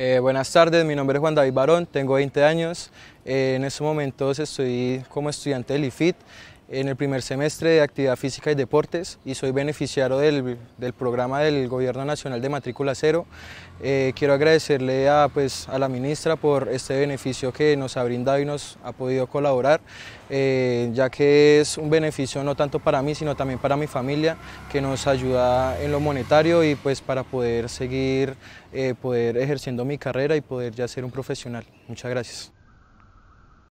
Eh, buenas tardes, mi nombre es Juan David Barón, tengo 20 años. Eh, en estos momento estoy como estudiante del IFIT en el primer semestre de Actividad Física y Deportes y soy beneficiario del, del programa del Gobierno Nacional de Matrícula Cero. Eh, quiero agradecerle a, pues, a la ministra por este beneficio que nos ha brindado y nos ha podido colaborar, eh, ya que es un beneficio no tanto para mí, sino también para mi familia, que nos ayuda en lo monetario y pues para poder seguir eh, poder ejerciendo mi carrera y poder ya ser un profesional. Muchas gracias.